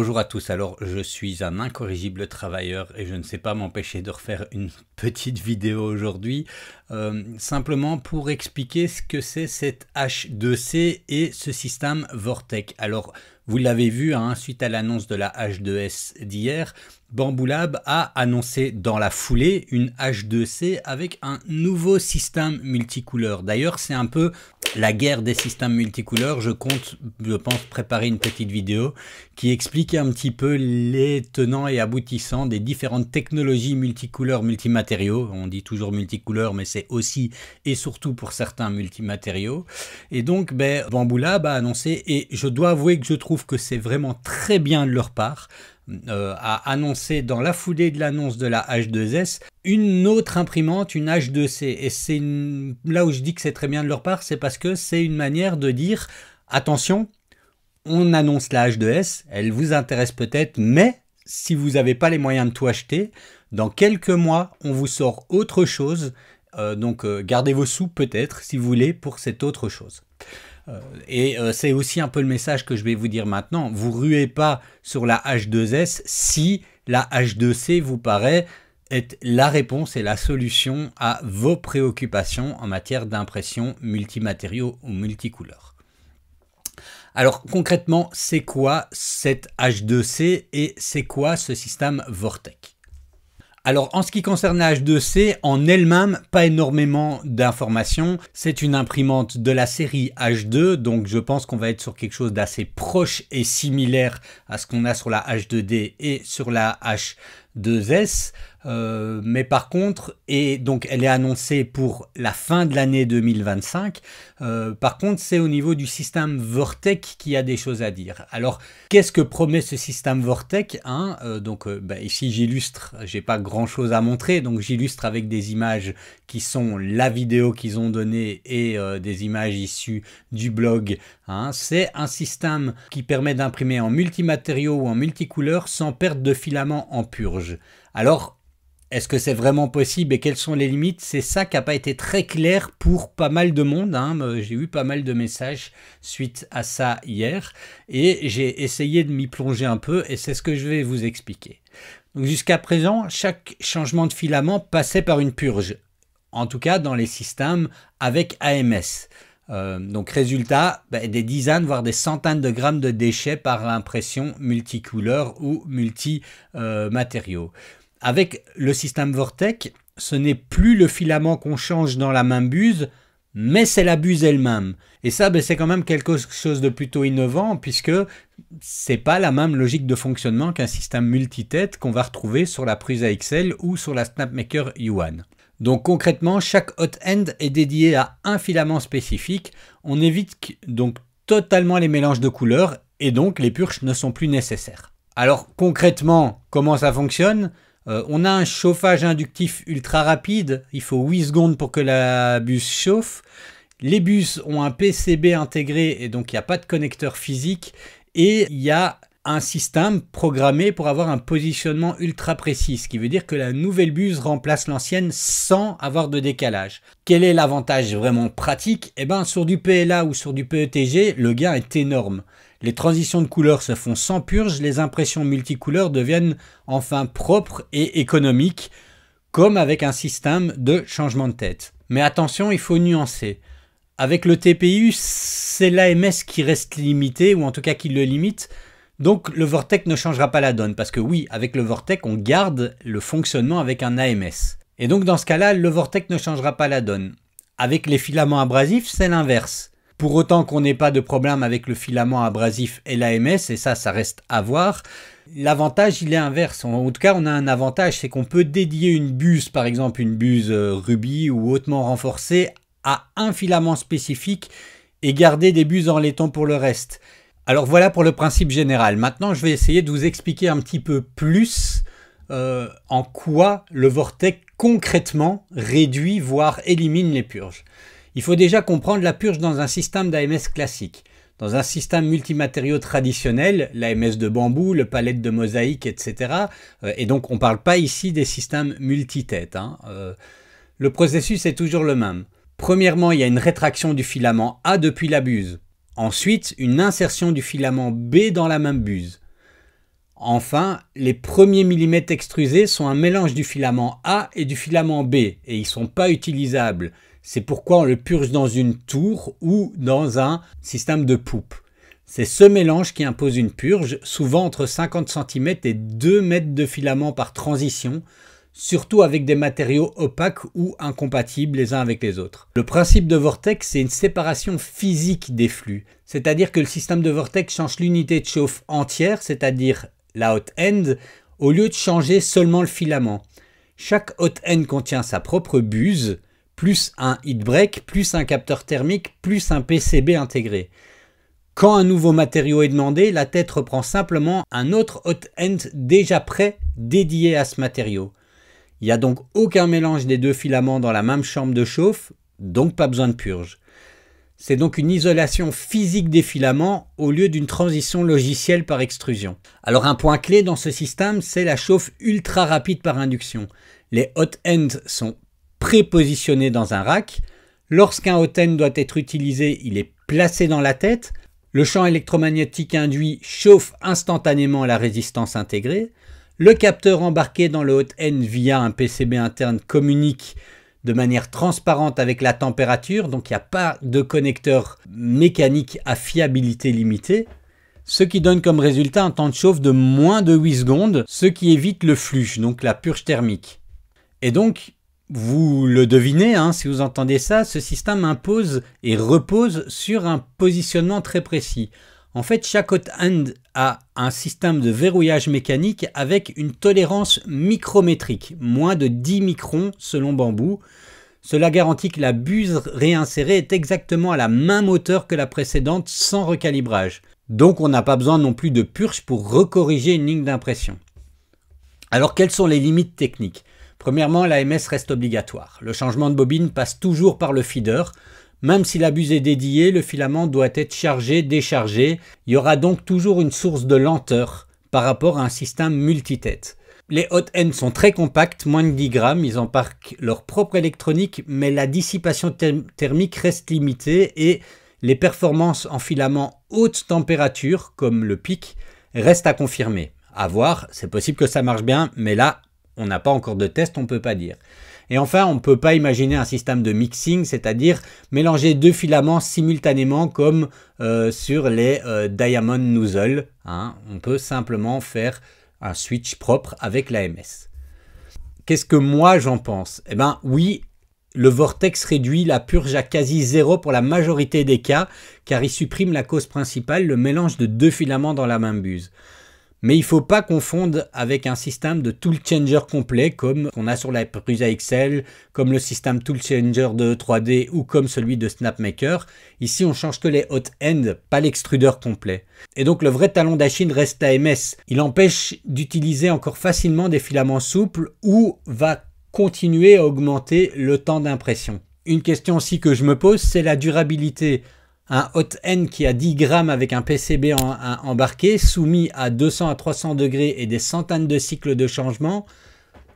Bonjour à tous, alors je suis un incorrigible travailleur et je ne sais pas m'empêcher de refaire une petite vidéo aujourd'hui, euh, simplement pour expliquer ce que c'est cette H2C et ce système Vortec. Alors vous l'avez vu, hein, suite à l'annonce de la H2S d'hier, Bamboo Lab a annoncé dans la foulée une H2C avec un nouveau système multicouleur. D'ailleurs, c'est un peu la guerre des systèmes multicouleurs, je compte, je pense, préparer une petite vidéo qui explique un petit peu les tenants et aboutissants des différentes technologies multicouleurs, multimatériaux. On dit toujours multicouleurs, mais c'est aussi et surtout pour certains multimatériaux. Et donc, ben, Bamboula a annoncé, et je dois avouer que je trouve que c'est vraiment très bien de leur part, euh, a annoncé dans la foulée de l'annonce de la H2S une autre imprimante, une H2C. Et c'est là où je dis que c'est très bien de leur part, c'est parce que c'est une manière de dire attention, on annonce la H2S, elle vous intéresse peut-être, mais si vous n'avez pas les moyens de tout acheter, dans quelques mois, on vous sort autre chose. Euh, donc euh, gardez vos sous peut-être si vous voulez pour cette autre chose. Euh, et euh, c'est aussi un peu le message que je vais vous dire maintenant. Vous ruez pas sur la H2S si la H2C vous paraît être la réponse et la solution à vos préoccupations en matière d'impression multimatériaux ou multicouleurs. Alors concrètement, c'est quoi cette H2C et c'est quoi ce système VORTEX alors en ce qui concerne la H2C, en elle-même, pas énormément d'informations. C'est une imprimante de la série H2, donc je pense qu'on va être sur quelque chose d'assez proche et similaire à ce qu'on a sur la H2D et sur la H2S. Euh, mais par contre, et donc elle est annoncée pour la fin de l'année 2025. Euh, par contre, c'est au niveau du système Vortec qu'il y a des choses à dire. Alors, qu'est-ce que promet ce système Vortec hein euh, Donc, ben, ici j'illustre, j'ai pas grand-chose à montrer, donc j'illustre avec des images qui sont la vidéo qu'ils ont donnée et des images issues du blog. Hein. c'est un système qui permet d'imprimer en multimatériaux ou en multicouleurs sans perte de filaments en purge. Alors, est-ce que c'est vraiment possible et quelles sont les limites C'est ça qui n'a pas été très clair pour pas mal de monde. Hein. Euh, j'ai eu pas mal de messages suite à ça hier et j'ai essayé de m'y plonger un peu et c'est ce que je vais vous expliquer. Jusqu'à présent, chaque changement de filament passait par une purge, en tout cas dans les systèmes avec AMS. Euh, donc résultat, bah, des dizaines, voire des centaines de grammes de déchets par impression multicouleur ou multimatériaux. Euh, avec le système Vortec, ce n'est plus le filament qu'on change dans la même buse, mais c'est la buse elle-même. Et ça, ben, c'est quand même quelque chose de plutôt innovant, puisque ce n'est pas la même logique de fonctionnement qu'un système multitête qu'on va retrouver sur la Prusa XL ou sur la Snapmaker Yuan. Donc concrètement, chaque hot-end est dédié à un filament spécifique. On évite donc totalement les mélanges de couleurs et donc les purges ne sont plus nécessaires. Alors concrètement, comment ça fonctionne euh, on a un chauffage inductif ultra rapide, il faut 8 secondes pour que la bus chauffe. Les bus ont un PCB intégré et donc il n'y a pas de connecteur physique et il y a un système programmé pour avoir un positionnement ultra précis, ce qui veut dire que la nouvelle buse remplace l'ancienne sans avoir de décalage. Quel est l'avantage vraiment pratique Eh bien sur du PLA ou sur du PETG, le gain est énorme. Les transitions de couleurs se font sans purge, les impressions multicouleurs deviennent enfin propres et économiques, comme avec un système de changement de tête. Mais attention, il faut nuancer. Avec le TPU, c'est l'AMS qui reste limité, ou en tout cas qui le limite, donc le Vortex ne changera pas la donne, parce que oui, avec le Vortex, on garde le fonctionnement avec un AMS. Et donc dans ce cas-là, le Vortex ne changera pas la donne. Avec les filaments abrasifs, c'est l'inverse. Pour autant qu'on n'ait pas de problème avec le filament abrasif et l'AMS, et ça, ça reste à voir. L'avantage, il est inverse. En tout cas, on a un avantage, c'est qu'on peut dédier une buse, par exemple une buse euh, rubis ou hautement renforcée, à un filament spécifique et garder des buses en laiton pour le reste. Alors voilà pour le principe général. Maintenant, je vais essayer de vous expliquer un petit peu plus euh, en quoi le vortex concrètement réduit, voire élimine les purges. Il faut déjà comprendre la purge dans un système d'AMS classique. Dans un système multimatériaux traditionnel, l'AMS de bambou, le palette de mosaïque, etc. Euh, et donc on ne parle pas ici des systèmes multitêtes. Hein, euh, le processus est toujours le même. Premièrement, il y a une rétraction du filament A depuis la buse. Ensuite, une insertion du filament B dans la même buse. Enfin, les premiers millimètres extrusés sont un mélange du filament A et du filament B, et ils ne sont pas utilisables. C'est pourquoi on le purge dans une tour ou dans un système de poupe. C'est ce mélange qui impose une purge, souvent entre 50 cm et 2 mètres de filament par transition, surtout avec des matériaux opaques ou incompatibles les uns avec les autres. Le principe de vortex, c'est une séparation physique des flux, c'est-à-dire que le système de vortex change l'unité de chauffe entière, c'est-à-dire la hot end, au lieu de changer seulement le filament. Chaque hot end contient sa propre buse, plus un heat break, plus un capteur thermique, plus un PCB intégré. Quand un nouveau matériau est demandé, la tête reprend simplement un autre hot-end déjà prêt dédié à ce matériau. Il n'y a donc aucun mélange des deux filaments dans la même chambre de chauffe, donc pas besoin de purge. C'est donc une isolation physique des filaments au lieu d'une transition logicielle par extrusion. Alors un point clé dans ce système, c'est la chauffe ultra rapide par induction. Les hot-ends sont prépositionné dans un rack. Lorsqu'un hotend doit être utilisé, il est placé dans la tête. Le champ électromagnétique induit chauffe instantanément la résistance intégrée. Le capteur embarqué dans le hotend via un PCB interne communique de manière transparente avec la température, donc il n'y a pas de connecteur mécanique à fiabilité limitée, ce qui donne comme résultat un temps de chauffe de moins de 8 secondes, ce qui évite le flux, donc la purge thermique. Et donc, vous le devinez, hein, si vous entendez ça, ce système impose et repose sur un positionnement très précis. En fait, chaque hot-end a un système de verrouillage mécanique avec une tolérance micrométrique, moins de 10 microns selon bambou. Cela garantit que la buse réinsérée est exactement à la même hauteur que la précédente sans recalibrage. Donc on n'a pas besoin non plus de purge pour recorriger une ligne d'impression. Alors quelles sont les limites techniques Premièrement, l'AMS reste obligatoire. Le changement de bobine passe toujours par le feeder. Même si la buse est dédiée, le filament doit être chargé, déchargé. Il y aura donc toujours une source de lenteur par rapport à un système multitête. Les hot ends sont très compacts, moins de 10 grammes, ils embarquent leur propre électronique, mais la dissipation thermique reste limitée et les performances en filament haute température, comme le pic, restent à confirmer. À voir, c'est possible que ça marche bien, mais là, on n'a pas encore de test, on ne peut pas dire. Et enfin, on ne peut pas imaginer un système de mixing, c'est-à-dire mélanger deux filaments simultanément comme euh, sur les euh, Diamond Nozzle. Hein. On peut simplement faire un switch propre avec l'AMS. Qu'est-ce que moi j'en pense Eh bien oui, le vortex réduit la purge à quasi zéro pour la majorité des cas, car il supprime la cause principale, le mélange de deux filaments dans la même buse. Mais il ne faut pas confondre avec un système de tool changer complet comme on a sur la Prusa XL, comme le système tool changer de 3D ou comme celui de SnapMaker. Ici, on change que les hot ends pas l'extrudeur complet. Et donc le vrai talon d'Achille reste AMS. Il empêche d'utiliser encore facilement des filaments souples ou va continuer à augmenter le temps d'impression. Une question aussi que je me pose, c'est la durabilité un hot end qui a 10 grammes avec un PCB embarqué, soumis à 200 à 300 degrés et des centaines de cycles de changement,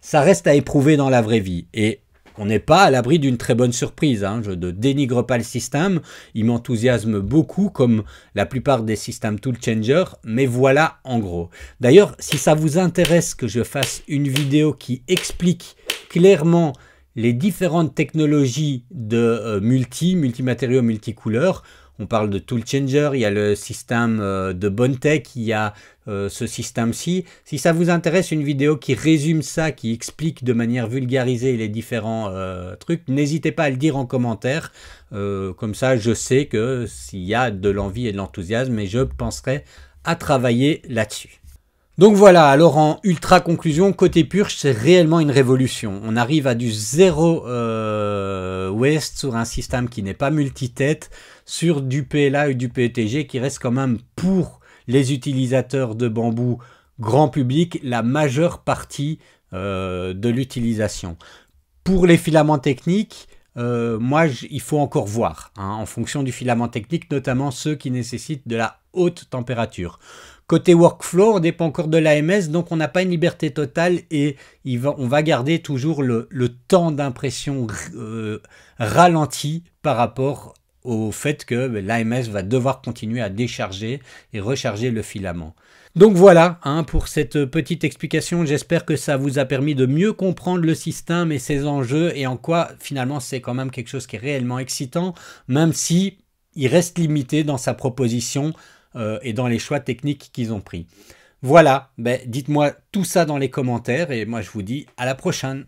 ça reste à éprouver dans la vraie vie. Et on n'est pas à l'abri d'une très bonne surprise. Hein. Je ne dénigre pas le système, il m'enthousiasme beaucoup comme la plupart des systèmes tool changer, mais voilà en gros. D'ailleurs, si ça vous intéresse que je fasse une vidéo qui explique clairement les différentes technologies de euh, multi, multimatériaux, multicouleurs, on parle de tool changer, il y a le système euh, de Bontech, il y a euh, ce système-ci. Si ça vous intéresse, une vidéo qui résume ça, qui explique de manière vulgarisée les différents euh, trucs, n'hésitez pas à le dire en commentaire. comme ça, je sais que s'il y a de l'envie et de l'enthousiasme, et je penserai à travailler là-dessus. Donc voilà, alors en ultra conclusion, côté purge, c'est réellement une révolution. On arrive à du zéro euh, sur un système qui n'est pas multitête, sur du PLA et du PETG qui reste quand même pour les utilisateurs de bambou grand public la majeure partie euh, de l'utilisation. Pour les filaments techniques, euh, moi, il faut encore voir, hein, en fonction du filament technique, notamment ceux qui nécessitent de la haute température. Côté workflow, on dépend encore de l'AMS, donc on n'a pas une liberté totale et on va garder toujours le, temps d'impression euh, ralenti par rapport au fait que ben, l'AMS va devoir continuer à décharger et recharger le filament. Donc voilà hein, pour cette petite explication, j'espère que ça vous a permis de mieux comprendre le système et ses enjeux et en quoi finalement c'est quand même quelque chose qui est réellement excitant, même si il reste limité dans sa proposition euh, et dans les choix techniques qu'ils ont pris. Voilà, ben, dites-moi tout ça dans les commentaires et moi je vous dis à la prochaine.